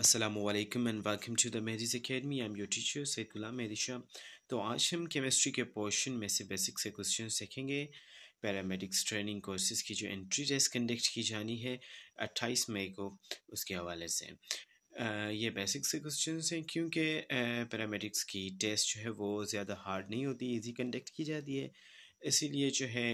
असलकम and welcome to the Mehdi's academy I am your teacher Syed Ghulam Mehdishah तो आज हम केमिस्ट्री के पोर्शन में से बेसिक से क्वेश्चन सीखेंगे पैरामेडिक्स ट्रेनिंग कोर्सेज़ की जो एंट्री टेस्ट कंडक्ट की जानी है 28 मई को उसके हवाले से आ, ये बेसिक से क्वेश्चन हैं क्योंकि पैरामेडिक्स की टेस्ट जो है वो ज़्यादा हार्ड नहीं होती ईजी कंडक्ट की जाती है इसीलिए जो है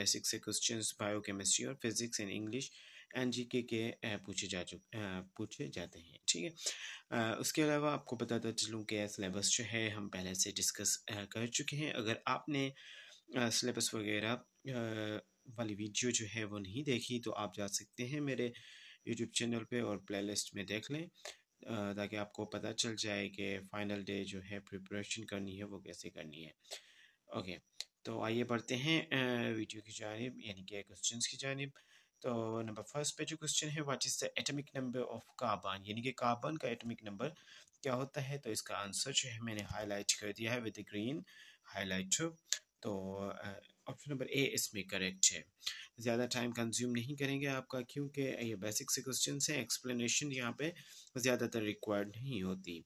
बेसिक से क्वेश्चन बायो और physics and English and G K के पूछे जा चुके पूछे जाते हैं ठीक है उसके अलावा आपको बताता चलूँ कि सिलेबस जो है हम पहले से डिस्कस कर चुके हैं अगर आपने सिलेबस वगैरह वाली वीडियो जो है वो नहीं देखी तो आप जा सकते हैं मेरे यूट्यूब चैनल पे और प्लेलिस्ट में देख लें ताकि आपको पता चल जाए कि फ़ाइनल डे जो है प्रिपरेशन करनी है वो कैसे करनी है ओके तो आइए बढ़ते हैं वीडियो की जानब यानी कि क्वेश्चन की जानब तो नंबर फर्स्ट पे जो क्वेश्चन है what is the atomic number of carbon यानी कि कार्बन का एटॉमिक नंबर क्या होता है तो इसका आंसर जो है मैंने हाईलाइट कर दिया है विद ग्रीन हाईलाइट तो ऑप्शन नंबर ए इसमें करेक्ट है ज़्यादा टाइम कंज्यूम नहीं करेंगे आपका क्योंकि ये बेसिक से क्वेश्चन हैं एक्सप्लेनेशन यहाँ पे ज़्यादातर रिक्वायर्ड नहीं होती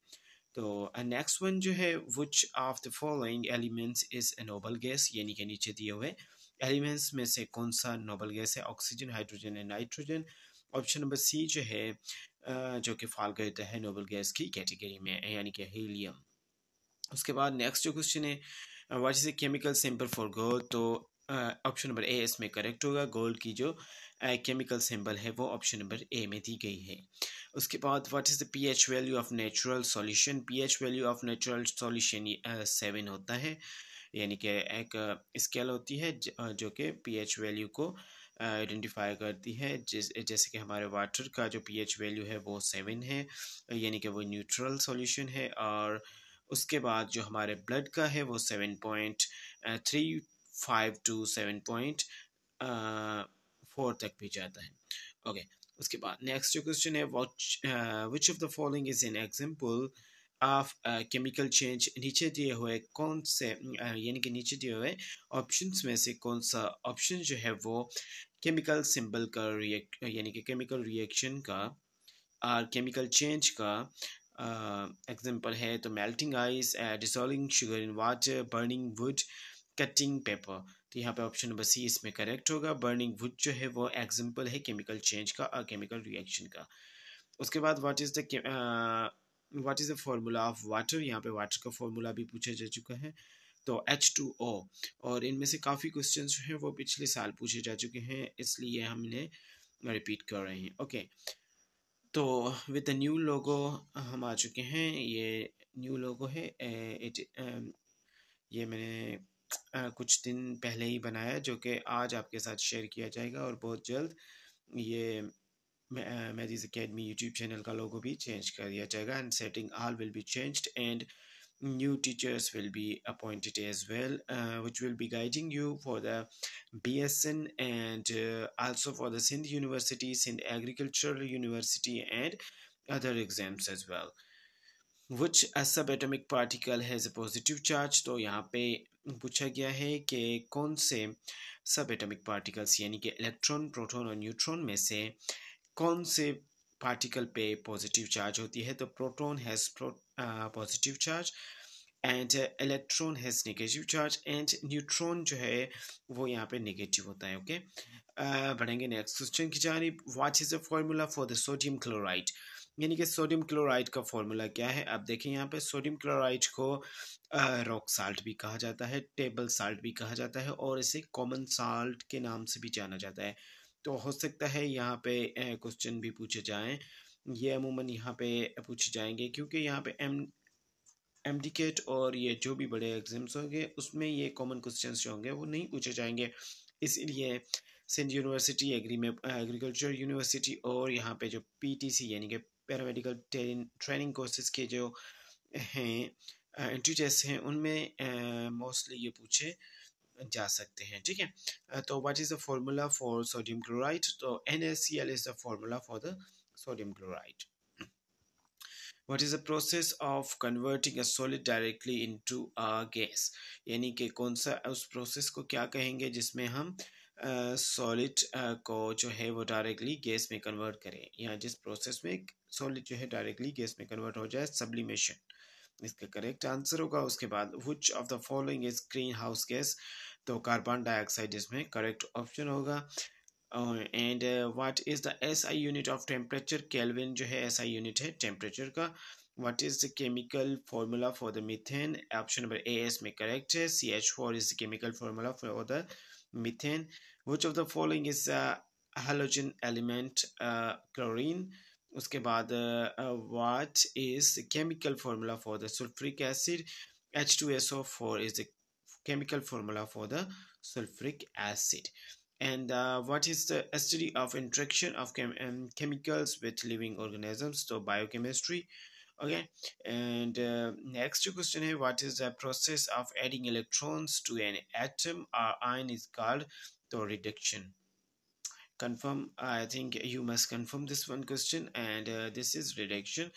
तो नेक्स्ट uh, वन जो है which of the following elements is a noble gas यानी कि नीचे दिए हुए एलिमेंट्स में से कौन सा नोबल गैस है oxygen hydrogen and nitrogen option number C जो है जो कि फाल करता है नोबल गैस की कैटेगरी में यानी कि हीलियम उसके बाद नेक्स्ट जो क्वेश्चन है what is a chemical symbol for gold तो ऑप्शन नंबर ए इसमें करेक्ट होगा गोल्ड की जो केमिकल सिंबल है वो ऑप्शन नंबर ए में दी गई है उसके बाद what is the pH value of natural solution pH value of natural solution seven होता है यानी कि एक स्केल होती है जो कि पीएच वैल्यू को आइडेंटिफाई करती है जिस जैसे कि हमारे वाटर का जो पीएच वैल्यू है वो सेवन है यानी कि वो न्यूट्रल सॉल्यूशन है और उसके बाद जो हमारे ब्लड का है वो seven point three five to seven point four तक भी जाता है ओके okay, उसके बाद नेक्स्ट जो क्वेश्चन है what which of the following is an example of chemical change नीचे दिए हुए कौन से यानी कि नीचे दिए हुए ऑप्शंस में से कौन सा ऑप्शन जो है वो केमिकल सिंबल का रिएक्ट यानी कि केमिकल रिएक्शन का और केमिकल चेंज का एग्जांपल है तो melting ice dissolving sugar in water burning wood cutting paper तो यहाँ पे ऑप्शन नंबर सी इसमें करेक्ट होगा बर्निंग वुड जो है वो एग्जांपल है केमिकल चेंज का और केमिकल रिएक्शन का उसके बाद what is the what is the formula of water यहाँ पे वाटर का फार्मूला भी पूछा जा चुका है तो एच टू ओ और इनमें से काफ़ी क्वेश्चन जो हैं वो पिछले साल पूछे जा चुके हैं इसलिए हमने रिपीट कर रहे हैं ओके तो विद द न्यू लोगो हम आ चुके हैं ये न्यू लोगो है इट um, ये मैंने आ, uh, कुछ दिन पहले ही बनाया जो कि आज आपके साथ शेयर किया जाएगा और बहुत जल्द ये मैजिज अकेडमी यूट्यूब चैनल का लोगो भी चेंज कर दिया जाएगा and setting all will be changed and new teachers will be appointed as well which will be guiding you for the B S N and also for the Sindh university Sindh agriculture university and other exams as well which a subatomic particle has a positive charge तो यहाँ पे पूछा गया है कि कौन से सब एटमिक पार्टिकल्स यानी कि इलेक्ट्रॉन प्रोटोन और न्यूट्रॉन में से uh, कौन से पार्टिकल पे पॉजिटिव चार्ज होती है तो proton has positive charge and electron has negative charge and neutron जो है वो यहाँ पे नेगेटिव होता है ओके uh, बढ़ेंगे नेक्स्ट क्वेश्चन की जानी what is a formula for the sodium chloride यानी कि सोडियम क्लोराइड का फॉर्मूला क्या है आप देखें यहाँ पे सोडियम क्लोराइड को रॉक uh, साल्ट भी कहा जाता है टेबल साल्ट भी कहा जाता है और इसे कॉमन साल्ट के नाम से भी जाना जाता है तो हो सकता है यहाँ पे क्वेश्चन भी पूछे जाएं ये अमूमन यहाँ पे पूछे जाएंगे क्योंकि यहाँ पे एम एम और ये जो भी बड़े एग्जाम्स होंगे उसमें ये कॉमन क्वेश्चन जो होंगे वो नहीं पूछे जाएंगे इसीलिए सिंध यूनिवर्सिटी एग्री में एग्रीकल्चर यूनिवर्सिटी और यहाँ पे जो पीटीसी यानी कि पैरामेडिकल ट्रेनिंग कोर्सेज के जो हैं इंटीचर्स uh, हैं उनमें मोस्टली uh, ये पूछे जा सकते हैं ठीक है तो what is the formula for sodium chloride तो N S C L is the formula for the sodium chloride what is the process of converting a solid directly into a gas यानी कि कौन सा उस प्रोसेस को क्या कहेंगे जिसमें हम सॉलिड uh, uh, को जो है वो डायरेक्टली गैस में कन्वर्ट करें या जिस प्रोसेस में सॉलिड जो है डायरेक्टली गैस में कन्वर्ट हो जाए सब्लिमेशन इसका करेक्ट आंसर होगा उसके बाद which of the following is green house gas तो कार्बन डाइऑक्साइड इसमें करेक्ट ऑप्शन होगा and what is the SI unit of temperature kelvin जो है एसआई यूनिट है टेम्परेचर का what is the chemical formula for the methane option number A एस में correct है C H four is the chemical formula for the methane which of the following is halogen element chlorine उसके बाद वाट is chemical formula for the sulphuric acid H two S O is the chemical formula for the sulfuric acid and uh, what is the study of interaction of chem um, chemicals with living organisms so biochemistry okay and uh, next question here what is the process of adding electrons to an atom or ion is called the reduction confirm i think you must confirm this one question and uh, this is reduction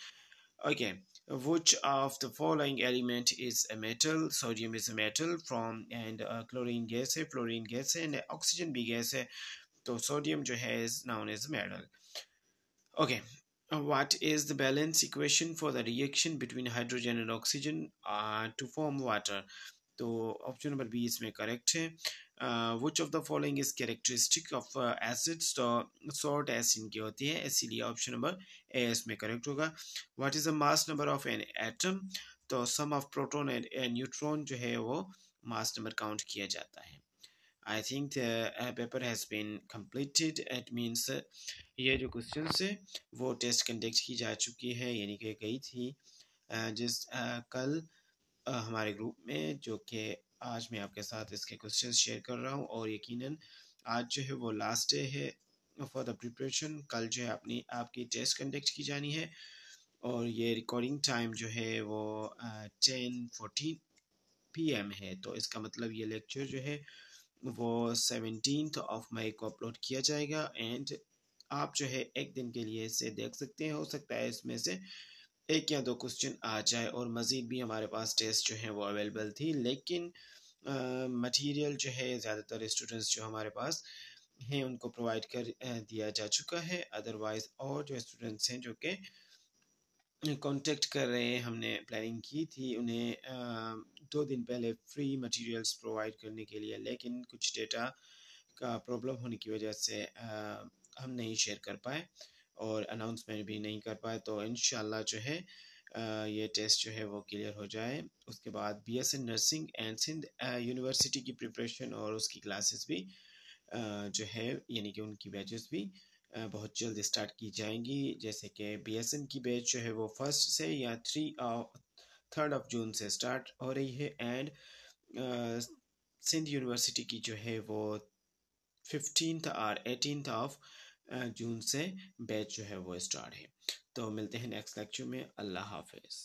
okay which of the following element is a metal sodium is a metal from and uh, chlorine gas है fluorine gas and oxygen B gas So sodium जो है is known as metal okay what is the balance equation for the reaction between hydrogen and oxygen uh, to form water तो option number B इसमें correct है which of the following is characteristic of acids तो salt acid की होती है इसीलिए option number A इसमें correct होगा what is the mass number of an atom तो sum of proton and neutron जो है वो मास नंबर काउंट किया जाता है I think paper has been completed it means ये जो क्वेश्चन है वो टेस्ट कंडक्ट की जा चुकी है यानी कि गई थी जिस uh, कल हमारे ग्रुप में जो कि आज मैं आपके साथ इसके क्वेश्चन शेयर कर रहा हूँ और यकीनन आज जो है वो लास्ट डे है फॉर द प्रिपरेशन कल जो है अपनी आपकी टेस्ट कंडक्ट की जानी है और ये रिकॉर्डिंग टाइम जो है वो टेन फोर्टीन पी एम है तो इसका मतलब ये लेक्चर जो है वो सेवनटीन ऑफ मई को अपलोड किया जाएगा एंड आप जो है एक दिन के लिए इसे देख सकते हैं हो सकता है इसमें से एक या दो क्वेश्चन आ जाए और मज़ीद भी हमारे पास टेस्ट जो हैं वो अवेलेबल थी लेकिन मटेरियल जो है ज़्यादातर स्टूडेंट्स जो हमारे पास हैं उनको प्रोवाइड कर दिया जा चुका है अदरवाइज़ और जो स्टूडेंट्स हैं जो कि कांटेक्ट कर रहे हैं हमने प्लानिंग की थी उन्हें आ, दो दिन पहले फ्री मटेरियल्स प्रोवाइड करने के लिए लेकिन कुछ डेटा का प्रॉब्लम होने की वजह से आ, हम नहीं शेयर कर पाए और अनाउंसमेंट भी नहीं कर पाए तो इन जो है ये टेस्ट जो है वो क्लियर हो जाए उसके बाद B S N nursing and Sindh university की प्रिपरेशन और उसकी क्लासेस भी जो है यानी कि उनकी बैचेस भी बहुत जल्द स्टार्ट की जाएंगी जैसे कि बी एस एन की बैच जो है वो फर्स्ट से या थ्री थर्ड ऑफ जून से स्टार्ट हो रही है एंड सिंध यूनिवर्सिटी की जो है वो फिफ्टीन और एटीन ऑफ जून से बैच जो है वो स्टार्ट है तो मिलते हैं नेक्स्ट लेक्चर में अल्लाह हाफिज़